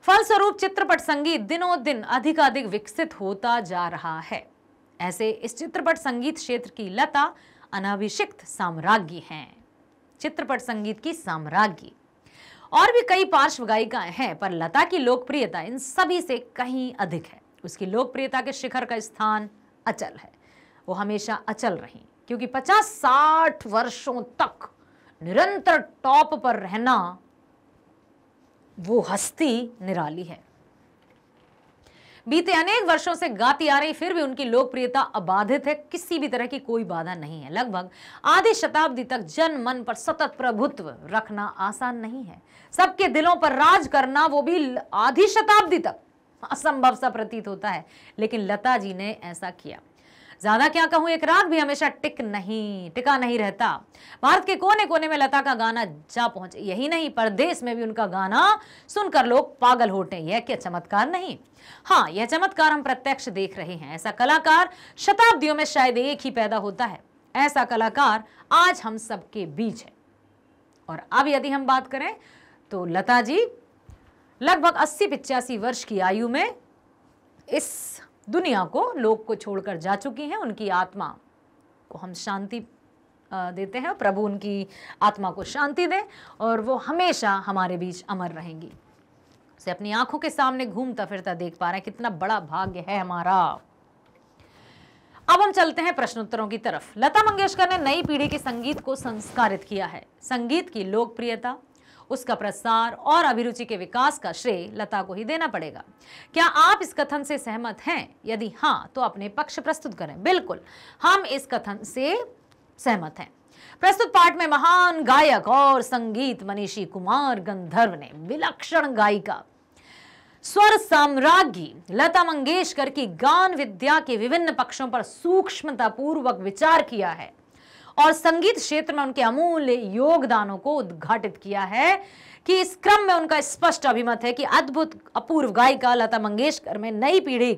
फलस्वरूप चित्रपट संगीत दिनों दिन अधिकाधिक विकसित होता जा रहा है ऐसे इस चित्रपट संगीत क्षेत्र की लता अनाभिषिक्त साम्राज्ञी हैं चित्रपट संगीत की साम्राज्ञी और भी कई पार्श्व गायिकाएं हैं पर लता की लोकप्रियता इन सभी से कहीं अधिक है उसकी लोकप्रियता के शिखर का स्थान अचल है वो हमेशा अचल रही क्योंकि 50-60 वर्षों तक निरंतर टॉप पर रहना वो हस्ती निराली है बीते अनेक वर्षों से गाती आ रही फिर भी उनकी लोकप्रियता अबाधित है किसी भी तरह की कोई बाधा नहीं है लगभग आधी शताब्दी तक जन मन पर सतत प्रभुत्व रखना आसान नहीं है सबके दिलों पर राज करना वो भी आधी शताब्दी तक असंभव सा प्रतीत होता है लेकिन लता जी ने ऐसा किया ज्यादा क्या कहूं एक राग भी हमेशा टिक नहीं टिका नहीं रहता भारत के कोने कोने में लता का गाना जा पहुंचे यही नहीं परदेश में भी उनका गाना सुनकर लोग पागल होते हैं यह क्या चमत्कार नहीं हाँ यह चमत्कार हम प्रत्यक्ष देख रहे हैं ऐसा कलाकार शताब्दियों में शायद एक ही पैदा होता है ऐसा कलाकार आज हम सबके बीच है और अब यदि हम बात करें तो लता जी लगभग अस्सी पिचासी वर्ष की आयु में इस दुनिया को लोक को छोड़कर जा चुकी हैं उनकी आत्मा को हम शांति देते हैं प्रभु उनकी आत्मा को शांति दे और वो हमेशा हमारे बीच अमर रहेंगी उसे अपनी आंखों के सामने घूमता फिरता देख पा रहे हैं कितना बड़ा भाग्य है हमारा अब हम चलते हैं प्रश्नोत्तरों की तरफ लता मंगेशकर ने नई पीढ़ी के संगीत को संस्कारित किया है संगीत की लोकप्रियता उसका प्रसार और अभिरुचि के विकास का श्रेय लता को ही देना पड़ेगा क्या आप इस कथन से सहमत हैं यदि हाँ तो अपने पक्ष प्रस्तुत करें बिल्कुल हम इस कथन से सहमत हैं प्रस्तुत पाठ में महान गायक और संगीत मनीषी कुमार गंधर्व ने विलक्षण गायिका स्वर साम्राज्ञी लता मंगेशकर की गान विद्या के विभिन्न पक्षों पर सूक्ष्मतापूर्वक विचार किया है और संगीत क्षेत्र में उनके अमूल्य योगदानों को उद्घाटित किया है कि इस क्रम में उनका स्पष्ट अभिमत है कि अद्भुत अपूर्व गायिका लता मंगेशकर में नई पीढ़ी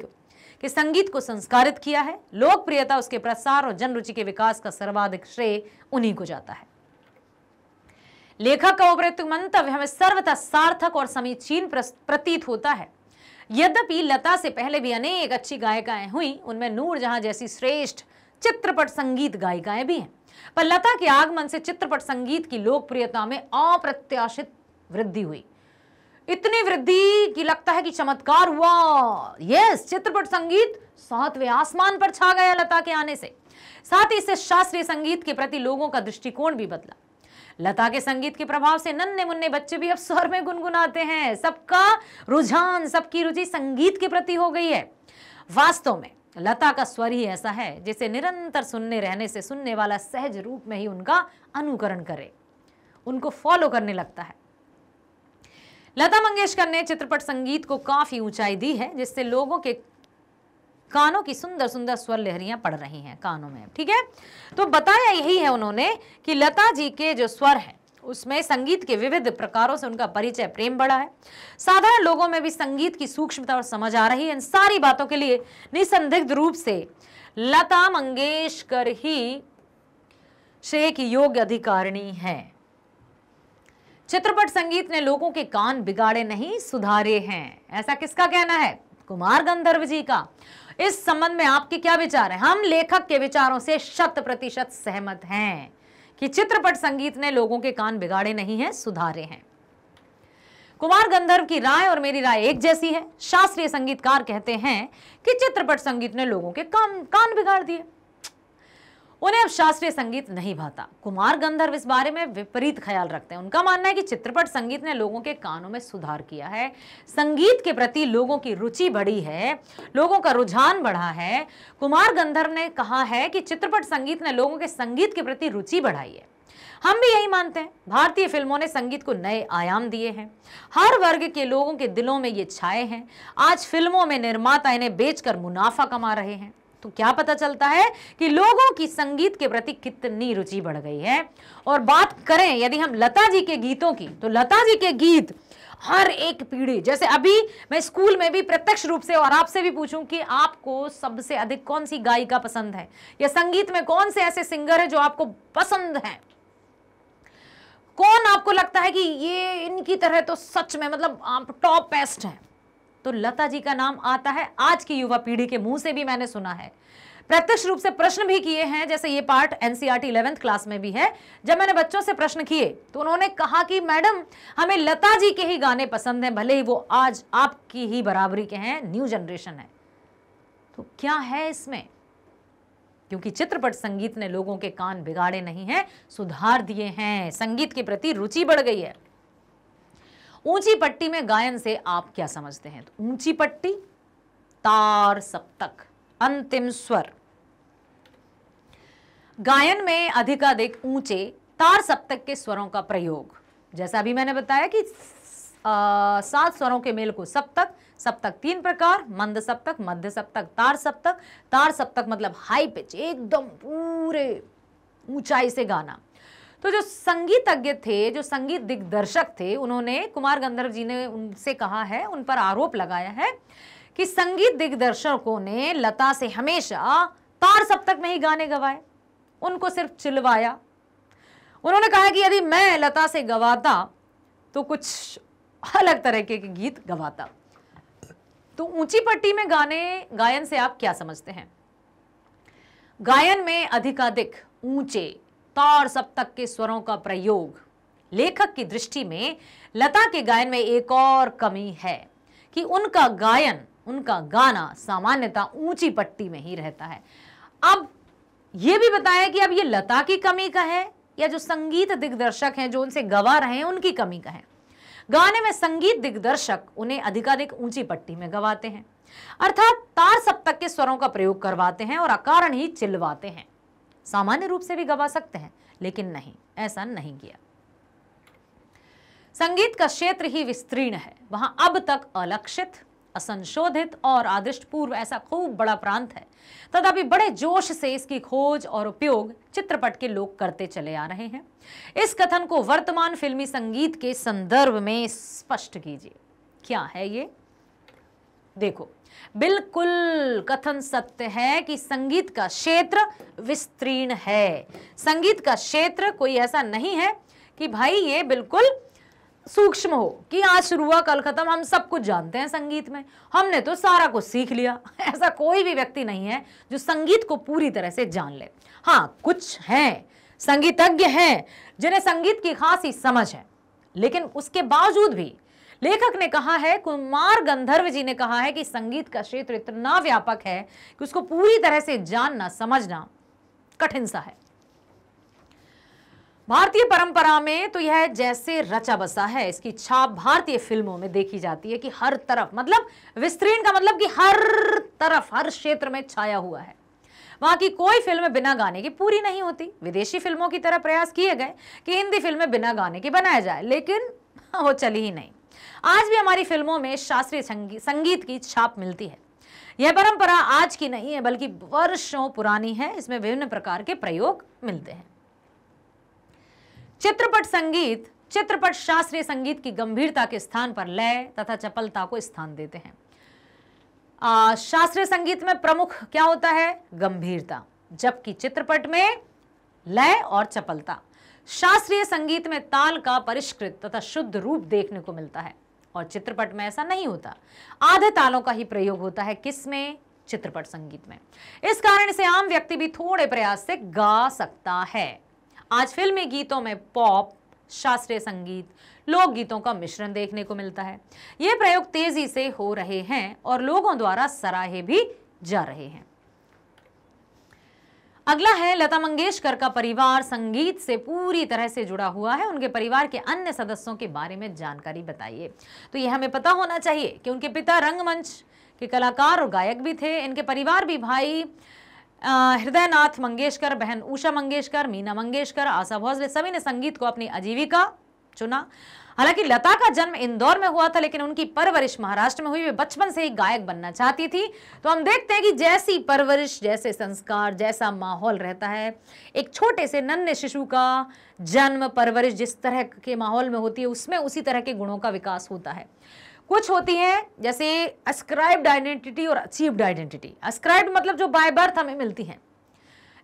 के संगीत को संस्कारित किया है लोकप्रियता उसके प्रसार और जनरुचि के विकास का सर्वाधिक श्रेय उन्हीं को जाता है लेखक का उपरुक्त मंतव्य हमें सर्वथा सार्थक और समीचीन प्रतीत होता है यद्यपि लता से पहले भी अनेक अच्छी गायिकाएं हुई उनमें नूर जहां जैसी श्रेष्ठ चित्रपट संगीत गायिकाएं भी हैं पर लता के आगमन से चित्रपट संगीत की लोकप्रियता में अप्रत्याशित वृद्धि हुई इतनी वृद्धि की लगता है कि चमत्कार हुआ यस चित्रपट संगीत सातवें आसमान पर छा गया लता के आने से साथ ही इससे शास्त्रीय संगीत के प्रति लोगों का दृष्टिकोण भी बदला लता के संगीत के प्रभाव से नन्हे मुन्ने बच्चे भी अब स्वर में गुनगुनाते हैं सबका रुझान सबकी रुचि संगीत के प्रति हो गई है वास्तव में लता का स्वर ही ऐसा है जिसे निरंतर सुनने रहने से सुनने वाला सहज रूप में ही उनका अनुकरण करे उनको फॉलो करने लगता है लता मंगेशकर ने चित्रपट संगीत को काफ़ी ऊंचाई दी है जिससे लोगों के कानों की सुंदर सुंदर स्वर लहरियां पड़ रही हैं कानों में ठीक है तो बताया यही है उन्होंने कि लता जी के जो स्वर हैं उसमें संगीत के विविध प्रकारों से उनका परिचय प्रेम बढ़ा है साधारण लोगों में भी संगीत की सूक्ष्मता और समझ आ रही है इन सारी बातों के लिए निसंदिग्ध रूप से लता मंगेशकर ही शेख योग्य अधिकारिणी है चित्रपट संगीत ने लोगों के कान बिगाड़े नहीं सुधारे हैं ऐसा किसका कहना है कुमार गंधर्व जी का इस संबंध में आपके क्या विचार हैं हम लेखक के विचारों से शत प्रतिशत सहमत हैं कि चित्रपट संगीत ने लोगों के कान बिगाड़े नहीं है सुधारे हैं कुमार गंधर्व की राय और मेरी राय एक जैसी है शास्त्रीय संगीतकार कहते हैं कि चित्रपट संगीत ने लोगों के कान कान बिगाड़ दिए उन्हें अब शास्त्रीय संगीत नहीं भाता कुमार गंधर्व इस बारे में विपरीत ख्याल रखते हैं उनका मानना है कि चित्रपट संगीत ने लोगों के कानों में सुधार किया है संगीत के प्रति लोगों की रुचि बढ़ी है लोगों का रुझान बढ़ा है कुमार गंधर्व ने कहा है कि चित्रपट संगीत ने लोगों के संगीत के प्रति रुचि बढ़ाई है हम भी यही मानते हैं भारतीय फिल्मों ने संगीत को नए आयाम दिए हैं हर वर्ग के लोगों के दिलों में ये छाए हैं आज फिल्मों में निर्माता इन्हें बेचकर मुनाफा कमा रहे हैं तो क्या पता चलता है कि लोगों की संगीत के प्रति कितनी रुचि बढ़ गई है और बात करें यदि हम लता जी के गीतों की तो लता जी के गीत हर एक पीढ़ी जैसे अभी मैं स्कूल में भी प्रत्यक्ष रूप से और आपसे भी पूछूं कि आपको सबसे अधिक कौन सी गायिका पसंद है या संगीत में कौन से ऐसे सिंगर है जो आपको पसंद है कौन आपको लगता है कि ये इनकी तरह तो सच में मतलब आप टॉप बेस्ट हैं तो लता जी का नाम आता है आज की युवा पीढ़ी के मुंह से भी मैंने सुना है प्रत्यक्ष रूप से प्रश्न भी किए हैं जैसे ये पार्ट एनसीईआरटी इलेवेंथ क्लास में भी है जब मैंने बच्चों से प्रश्न किए तो उन्होंने कहा कि मैडम हमें लता जी के ही गाने पसंद हैं भले ही वो आज आपकी ही बराबरी के हैं न्यू जनरेशन है तो क्या है इसमें क्योंकि चित्रपट संगीत ने लोगों के कान बिगाड़े नहीं हैं सुधार दिए हैं संगीत के प्रति रुचि बढ़ गई है ऊंची पट्टी में गायन से आप क्या समझते हैं तो ऊंची पट्टी तार सप्तक अंतिम स्वर गायन में अधिकाधिक ऊंचे तार सप्तक के स्वरों का प्रयोग जैसा अभी मैंने बताया कि सात स्वरों के मेल को सप्तक सप्तक तीन प्रकार मंद सप्तक मध्य सप्तक तार सप्तक तार सप्तक मतलब हाई पिच एकदम पूरे ऊंचाई से गाना तो जो संगीतज्ञ थे जो संगीत दिग्दर्शक थे उन्होंने कुमार गंधर्व जी ने उनसे कहा है उन पर आरोप लगाया है कि संगीत दिग्दर्शकों ने लता से हमेशा तार सप्तक में ही गाने गवाए उनको सिर्फ चिलवाया उन्होंने कहा कि यदि मैं लता से गवाता तो कुछ अलग तरह के गीत गवाता तो ऊंची पट्टी में गाने गायन से आप क्या समझते हैं गायन में अधिकाधिक ऊंचे ता और सप्तक के स्वरों का प्रयोग लेखक की दृष्टि में लता के गायन में एक और कमी है कि उनका गायन उनका गाना सामान्यतः ऊंची पट्टी में ही रहता है अब यह भी बताया कि अब ये लता की कमी का है या जो संगीत दिग्दर्शक हैं जो उनसे गवा रहे हैं उनकी कमी का है गाने में संगीत दिग्दर्शक उन्हें अधिकाधिक ऊंची पट्टी में गवाते हैं अर्थात तार सप्तक के स्वरों का प्रयोग करवाते हैं और अकारण ही चिल्लवाते हैं सामान्य रूप से भी गवा सकते हैं लेकिन नहीं ऐसा नहीं किया संगीत का क्षेत्र ही विस्तीर्ण है वहां अब तक अलक्षित असंशोधित और आदिष्ट पूर्व ऐसा खूब बड़ा प्रांत है तथापि बड़े जोश से इसकी खोज और उपयोग चित्रपट के लोग करते चले आ रहे हैं इस कथन को वर्तमान फिल्मी संगीत के संदर्भ में स्पष्ट कीजिए क्या है ये देखो बिल्कुल कथन सत्य है कि संगीत का क्षेत्र विस्तीर्ण है संगीत का क्षेत्र कोई ऐसा नहीं है कि भाई ये बिल्कुल सूक्ष्म हो कि आज शुरू हुआ कल खत्म हम सब कुछ जानते हैं संगीत में हमने तो सारा कुछ सीख लिया ऐसा कोई भी व्यक्ति नहीं है जो संगीत को पूरी तरह से जान ले हाँ कुछ हैं संगीतज्ञ हैं जिन्हें संगीत की खासी समझ है लेकिन उसके बावजूद भी लेखक ने कहा है कुमार गंधर्व जी ने कहा है कि संगीत का क्षेत्र इतना व्यापक है कि उसको पूरी तरह से जानना समझना कठिन सा है भारतीय परंपरा में तो यह जैसे रचा बसा है इसकी छाप भारतीय फिल्मों में देखी जाती है कि हर तरफ मतलब विस्तीर्ण का मतलब कि हर तरफ हर क्षेत्र में छाया हुआ है वहां की कोई फिल्म बिना गाने की पूरी नहीं होती विदेशी फिल्मों की तरह प्रयास किए गए कि हिंदी फिल्में बिना गाने के बनाया जाए लेकिन वो चली ही नहीं आज भी हमारी फिल्मों में शास्त्रीय संगीत की छाप मिलती है यह परंपरा आज की नहीं है बल्कि वर्षों पुरानी है इसमें विभिन्न प्रकार के प्रयोग मिलते हैं चित्रपट संगीत चित्रपट शास्त्रीय संगीत की गंभीरता के स्थान पर लय तथा चपलता को स्थान देते हैं शास्त्रीय संगीत में प्रमुख क्या होता है गंभीरता जबकि चित्रपट में लय और चपलता शास्त्रीय संगीत में ताल का परिष्कृत तथा शुद्ध रूप देखने को मिलता है और चित्रपट में ऐसा नहीं होता आधे तालों का ही प्रयोग होता है किस में चित्रपट संगीत में इस कारण से आम व्यक्ति भी थोड़े प्रयास से गा सकता है आज फिल्मी गीतों में पॉप शास्त्रीय संगीत लोकगीतों का मिश्रण देखने को मिलता है ये प्रयोग तेजी से हो रहे हैं और लोगों द्वारा सराहे भी जा रहे हैं अगला है लता मंगेशकर का परिवार संगीत से पूरी तरह से जुड़ा हुआ है उनके परिवार के अन्य सदस्यों के बारे में जानकारी बताइए तो यह हमें पता होना चाहिए कि उनके पिता रंगमंच के कलाकार और गायक भी थे इनके परिवार भी भाई हृदयनाथ मंगेशकर बहन उषा मंगेशकर मीना मंगेशकर आशा भोसले सभी ने संगीत को अपनी आजीविका चुना हालांकि लता का जन्म इंदौर में हुआ था लेकिन उनकी परवरिश महाराष्ट्र में हुई वे बचपन से ही गायक बनना चाहती थी तो हम देखते हैं कि जैसी परवरिश जैसे संस्कार जैसा माहौल रहता है एक छोटे से नन्हे शिशु का जन्म परवरिश जिस तरह के माहौल में होती है उसमें उसी तरह के गुणों का विकास होता है कुछ होती हैं जैसे अस्क्राइब्ड आइडेंटिटी और अचीव्ड आइडेंटिटी अस्क्राइब्ड मतलब जो बाय बर्थ हमें मिलती हैं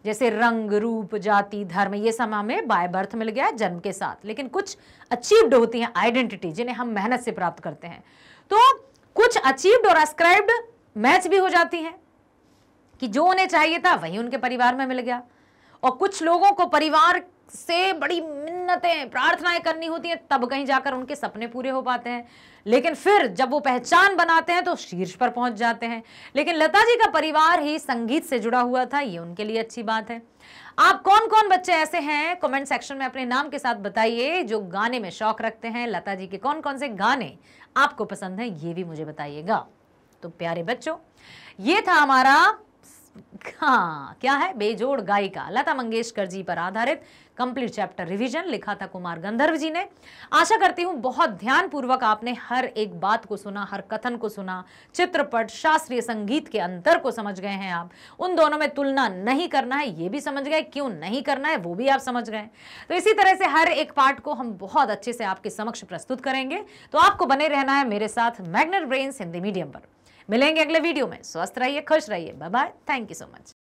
जैसे रंग रूप जाति धर्म ये सब हमें बाय बर्थ मिल गया है जन्म के साथ लेकिन कुछ अचीव्ड होती हैं आइडेंटिटी जिन्हें हम मेहनत से प्राप्त करते हैं तो कुछ अचीव्ड और अस्क्राइब्ड मैच भी हो जाती हैं कि जो उन्हें चाहिए था वही उनके परिवार में मिल गया और कुछ लोगों को परिवार से बड़ी मिन्नतें प्रार्थनाएं करनी होती हैं तब कहीं जाकर उनके सपने पूरे हो पाते हैं लेकिन फिर जब वो पहचान बनाते हैं तो शीर्ष पर पहुंच जाते हैं लेकिन लता जी का परिवार ही संगीत से जुड़ा हुआ था ये उनके लिए अच्छी बात है आप कौन कौन बच्चे ऐसे हैं कमेंट सेक्शन में अपने नाम के साथ बताइए जो गाने में शौक रखते हैं लता जी के कौन कौन से गाने आपको पसंद हैं ये भी मुझे बताइएगा तो प्यारे बच्चों ये था हमारा हाँ क्या है बेजोड़ गायिका लता मंगेशकर जी पर आधारित कंप्लीट चैप्टर रिवीजन लिखा था कुमार गंधर्व जी ने आशा करती हूँ बहुत ध्यानपूर्वक आपने हर एक बात को सुना हर कथन को सुना चित्रपट शास्त्रीय संगीत के अंतर को समझ गए हैं आप उन दोनों में तुलना नहीं करना है ये भी समझ गए क्यों नहीं करना है वो भी आप समझ गए तो इसी तरह से हर एक पार्ट को हम बहुत अच्छे से आपके समक्ष प्रस्तुत करेंगे तो आपको बने रहना है मेरे साथ मैग्नेट ब्रेन्स हिंदी मीडियम पर मिलेंगे अगले वीडियो में स्वस्थ रहिए खुश रहिए bye bye thank you so much